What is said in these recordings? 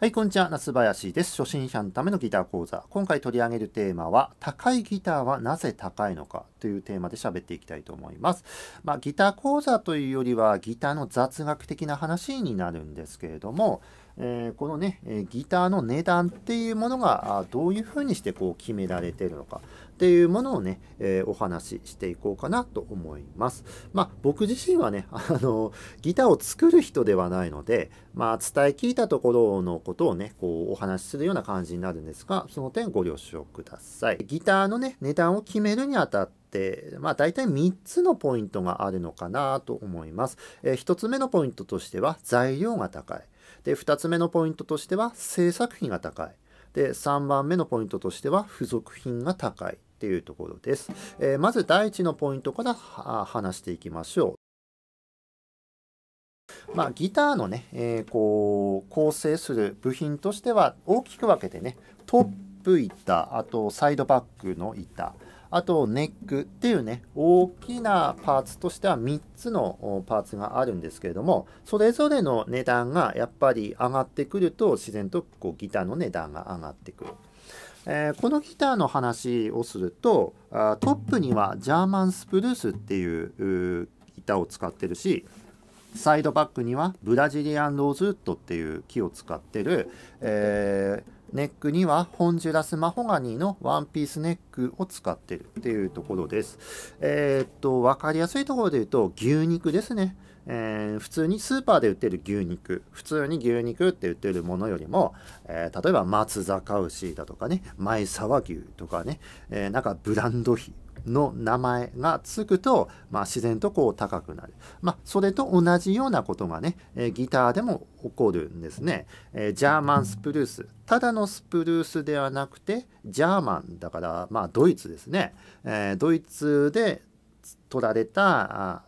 はい、こんにちは。夏林です。初心者のためのギター講座。今回取り上げるテーマは、高いギターはなぜ高いのかというテーマで喋っていきたいと思います。まあ、ギター講座というよりは、ギターの雑学的な話になるんですけれども、えー、このね、えギターの値段っていうものがどういうふうにしてこう決められてるのかっていうものをね、えー、お話ししていこうかなと思います。まあ僕自身はね、あの、ギターを作る人ではないので、まあ伝え聞いたところのことをね、こうお話しするような感じになるんですが、その点ご了承ください。ギターのね、値段を決めるにあたってまあ、大体3つのポイントがあるのかなと思います。えー、1つ目のポイントとしては材料が高い。で、2つ目のポイントとしては制作費が高い。で、3番目のポイントとしては付属品が高いっていうところです。えー、まず第1のポイントから話していきましょう。まあ、ギターのね、えー、こう構成する部品としては大きく分けてねトップ板あとサイドバックの板あとネックっていうね、大きなパーツとしては3つのパーツがあるんですけれども、それぞれの値段がやっぱり上がってくると、自然とこうギターの値段が上がってくる。えー、このギターの話をするとあトップにはジャーマンスプルースっていうギターを使ってるしサイドバックにはブラジリアンローズウッドっていう木を使ってる、えーネックにはホンジュラスマホガニのワンピースネックを使ってるっていうところです。えー、っと、わかりやすいところで言うと牛肉ですね。えー、普通にスーパーで売ってる牛肉、普通に牛肉って売ってるものよりも、えー、例えば松坂牛だとかね、前沢牛とかね、えー、なんかブランド品の名前がつくと、まあ、自然とこう高くなる、まあ、それと同じようなことがね、えギターでも起こるんですね、えジャーマンスプルースただのスプルースではなくてジャーマンだから、まあ、ドイツですね、えドイツで取られた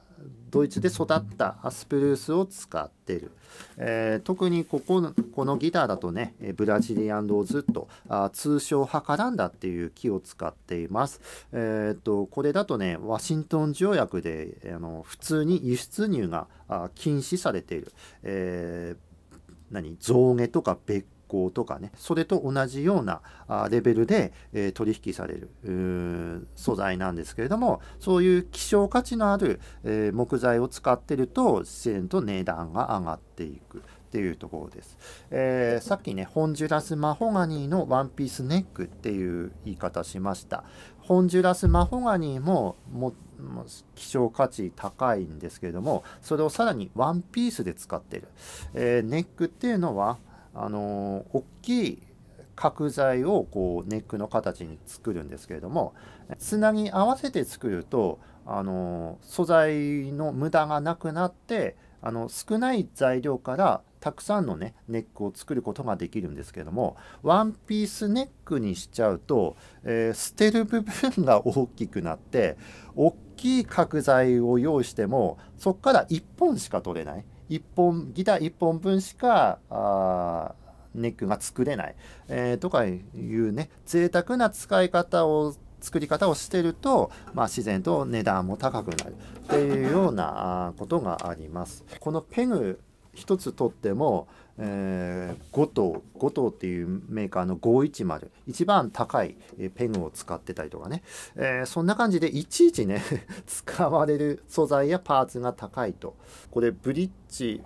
ドイツで育ったアスプルースを使ってる、えー、特にここのこのギターだとねブラジリアンローズとあ通称ハカランダっていう木を使っています、えーと、これだとねワシントン条約であの普通に輸出入が禁止されている、えー、何象牙とか別行とかねそれと同じようなレベルで、え取引される素材なんですけれどもそういう希少価値のある、え木材を使ってると自然と値段が上がっていく。っていうところです、えー、さっきねホンジュラスマホガニーのワンピースネックっていう言い方しましたホンジュラスマホガニーもも希少価値高いんですけれどもそれをさらにワンピースで使ってる、えー、ネックっていうのはあの大きい角材をこうネックの形に作るんですけれどもつなぎ合わせて作るとあの素材の無駄がなくなってあの少ない材料からたくさんのねネックを作ることができるんですけれどもワンピースネックにしちゃうと、えー、捨てる部分が大きくなって大きい角材を用意してもそこから1本しか取れない1本ギター1本分しかあネックが作れない、えー、とかいうね贅沢な使い方を作り方をしてると、まあ、自然と値段も高くなるっていうようなことがあります。このペグ1つ取っても、えー、5頭5頭っていうメーカーの510一番高いペグを使ってたりとかね、えー、そんな感じでいちいちね 使われる素材やパーツが高いとこれブリッジ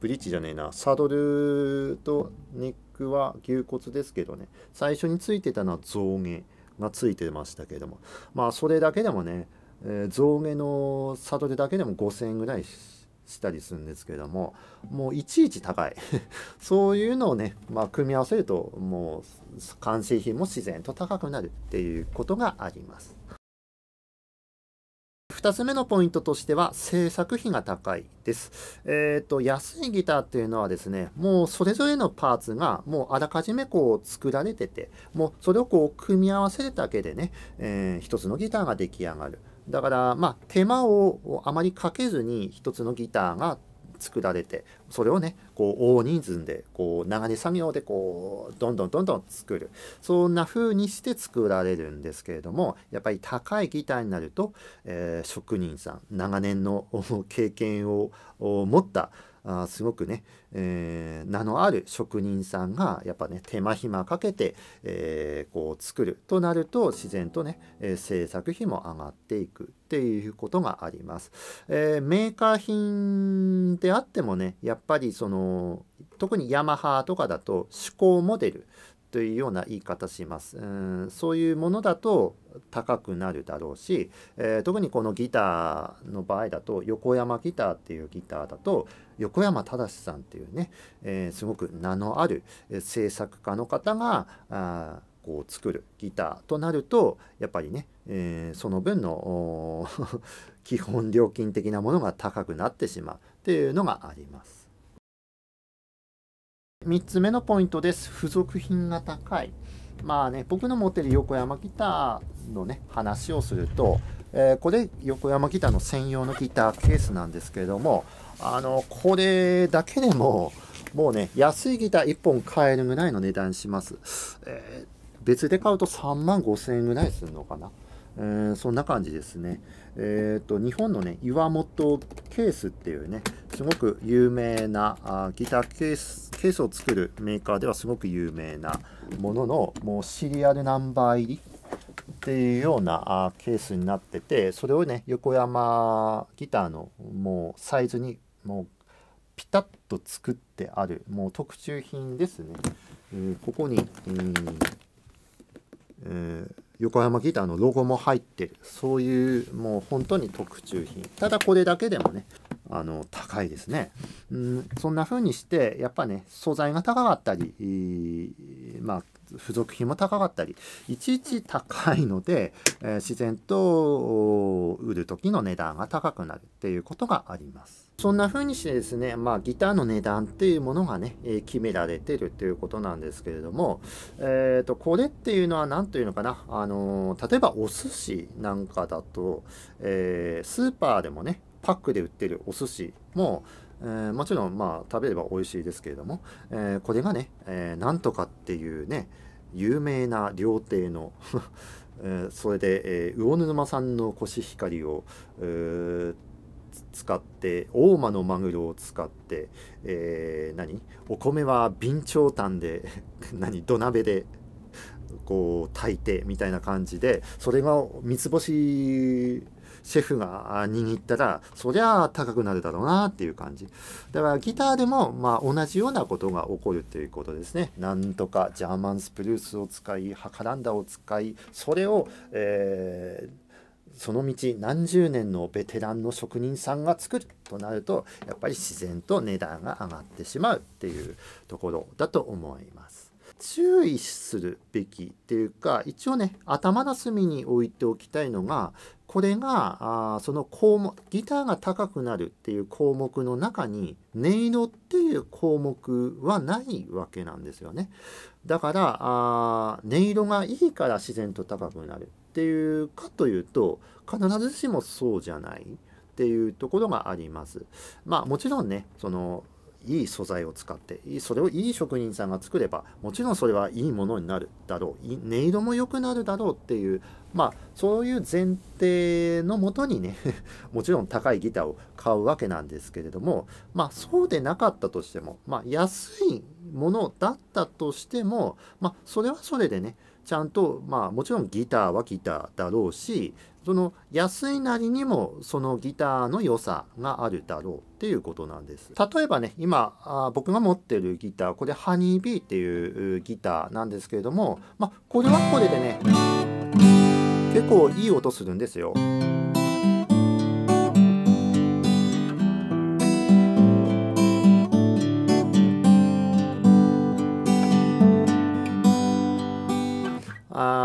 ブリッジじゃねえなサドルとネックは牛骨ですけどね最初についてたのは象牙がついてましたけどもまあそれだけでもね、えー、象牙のサドルだけでも5000円ぐらいししたりするんですけれどももういちいち高い そういうのをね、まあ、組み合わせるともう完成品も自然と高くなるっていうことがあります2つ目のポイントとしては制作費が高いです。えっ、ー、と安いギターっていうのはですねもうそれぞれのパーツがもうあらかじめこう作られててもうそれをこう組み合わせるだけでね、えー、1つのギターが出来上がる。だからまあ手間をあまりかけずに一つのギターが作られてそれをねこう大人数でこう長年作業でこうどんどんどんどん作るそんな風にして作られるんですけれどもやっぱり高いギターになると、えー、職人さん長年の経験を持ったあすごくね、えー、名のある職人さんがやっぱね手間暇かけて、えー、こう作るとなると自然とね、えー、制作費も上がっていくっていうことがあります。えー、メーカー品であってもねやっぱりその特にヤマハとかだと思考モデルというような言い方します。うんそういうものだと高くなるだろうし、えー、特にこのギターの場合だと横山ギターっていうギターだと横山正さんっていうね、えー、すごく名のある制作家の方があこう作るギターとなるとやっぱりね、えー、その分の 基本料金的なものが高くなってしまうっていうのがあります。3つ目のポイントです。付属品が高い。まあね、僕の持ってる横山ギターのね、話をすると、えー、これ横山ギターの専用のギターケースなんですけれども、あの、これだけでも、もうね、安いギター1本買えるぐらいの値段します。えー、別で買うと3万5 0 0 0円ぐらいするのかな。えー、そんな感じですね。えっ、ー、と、日本のね、岩本ケースっていうね、すごく有名な、あギターケース、ケースを作るメーカーではすごく有名なものの、もうシリアルナンバー入りっていうようなあケースになってて、それをね、横山ギターのもうサイズに、もうピタッと作ってある、もう特注品ですね。えー、ここに、えーえー横山ギターのロゴも入ってるそういうもう本当に特注品ただこれだけでもねあの高いですね、うん、そんな風にしてやっぱね素材が高かったり、まあ、付属品も高かったりいちいち高いので、えー、自然と売る時の値段が高くなるっていうことがあります。そんな風にしてですね、まあ、ギターの値段っていうものがね、えー、決められてるっていうことなんですけれども、えー、とこれっていうのは何というのかな、あのー、例えばお寿司なんかだと、えー、スーパーでもねパックで売ってるお寿司も、えー、もちろんまあ食べれば美味しいですけれども、えー、これがね、えー、なんとかっていうね有名な料亭の えー、それで、えー、魚沼産のコシヒカリを、えー、使って大間のマグロを使って、えー、何お米は備長炭で 何土鍋でこう炊いてみたいな感じでそれが三つ星シェフが握ったらそりゃあ高くなるだろうなっていう感じだからギターでもまあ同じようなことが起こるっていうことですねなんとかジャーマンスプルースを使いハカランダを使いそれを、えー、その道何十年のベテランの職人さんが作るとなるとやっぱり自然と値段が上がってしまうっていうところだと思います。注意するべきっていうか一応ね頭の隅に置いておきたいのがこれがあその項目ギターが高くなるっていう項目の中に音色っていう項目はないわけなんですよね。だからあ音色がいいから自然と高くなるっていうかというと必ずしもそうじゃないっていうところがあります。まあもちろんねそのいい素材を使ってそれをいい職人さんが作ればもちろんそれはいいものになるだろう音色も良くなるだろうっていうまあそういう前提のもとにね もちろん高いギターを買うわけなんですけれどもまあそうでなかったとしてもまあ安いものだったとしてもまあそれはそれでねちゃんと、まあ、もちろんギターはギターだろうしその安いなりにもそのギターの良さがあるだろうっていうことなんです例えばね今あ僕が持ってるギターこれハニービーっていうギターなんですけれども、まあ、これはこれでね結構いい音するんですよ。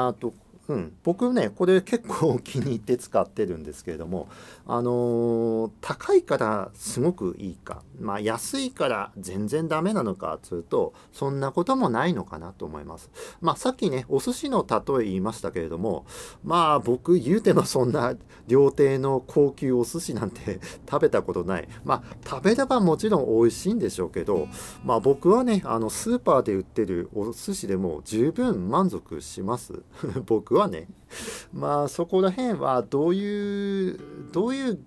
مناطق うん、僕ねこれ結構気に入って使ってるんですけれども、あのー、高いからすごくいいか、まあ、安いから全然ダメなのかつうとそんなこともないのかなと思います、まあ、さっきねお寿司の例え言いましたけれどもまあ僕言うてもそんな料亭の高級お寿司なんて 食べたことないまあ食べればもちろん美味しいんでしょうけど、まあ、僕はねあのスーパーで売ってるお寿司でも十分満足します 僕ははねまあそこら辺はどういうどういう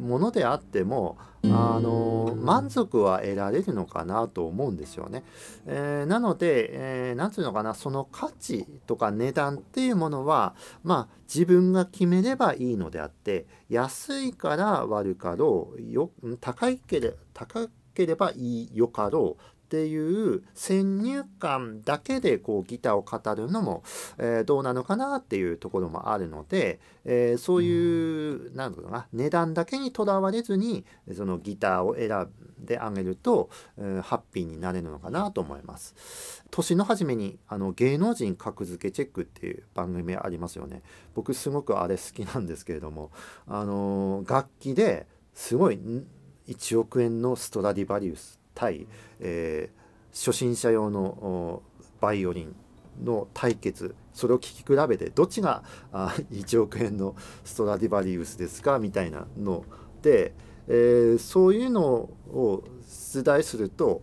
ものであってもあの満足は得られるのかなと思うんですよね。えー、なので、えー、て言うのかなその価値とか値段っていうものは、まあ、自分が決めればいいのであって安いから悪かろうよ高いけれ高ければいいよかろうっていう先入観だけでこうギターを語るのも、えー、どうなのかなっていうところもあるので、えー、そういうなんだろうな値段だけにとらわれずにそのギターを選んであげると、えー、ハッピーになれるのかなと思います。年の初めにあの芸能人格付けチェックっていう番組ありますよね。僕すごくあれ好きなんですけれども、あの楽器ですごい1億円のストラディバリウス対、えー、初心者用のバイオリンの対決それを聴き比べてどっちがあ1億円のストラディバリウスですかみたいなので、えー、そういうのを出題すると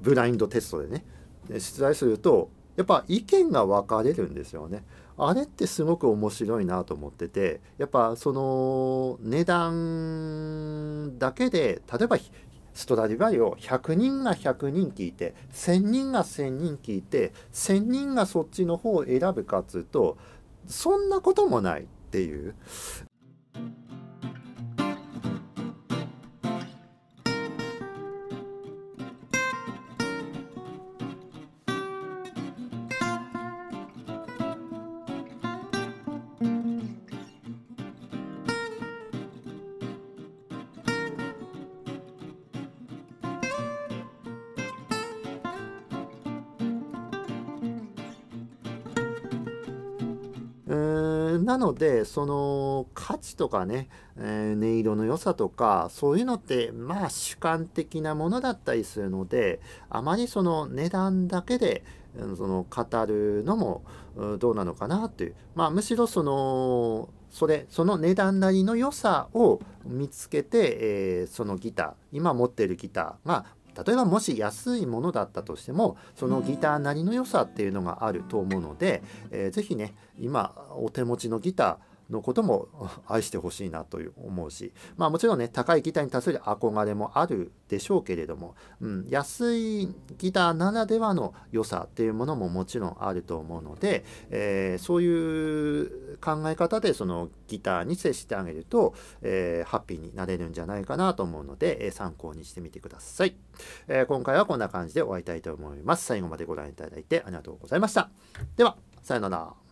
ブラインドテストでね出題するとやっぱ意見が分かれるんですよね。あれってすごく面白いなと思っててやっぱその値段だけで例えばストラディバリを100人が100人聞いて1000人が1000人聞いて1000人がそっちの方を選ぶかっつうとそんなこともないっていうなのでその価値とかね、えー、音色の良さとかそういうのってまあ主観的なものだったりするのであまりその値段だけでその語るのもどうなのかなという、まあ、むしろそのそれその値段なりの良さを見つけて、えー、そのギター今持ってるギターが例えばもし安いものだったとしてもそのギターなりの良さっていうのがあると思うので、えー、ぜひね今お手持ちのギターのことも 愛してほしいなという思うし、まあ、もちろんね高いギターに対する憧れもあるでしょうけれども、うん、安いギターならではの良さっていうものももちろんあると思うので、えー、そういう考え方でそのギターに接してあげると、えー、ハッピーになれるんじゃないかなと思うので、えー、参考にしてみてください、え今回はこんな感じで終わりたいと思います最後までご覧いただいてありがとうございましたではさようなら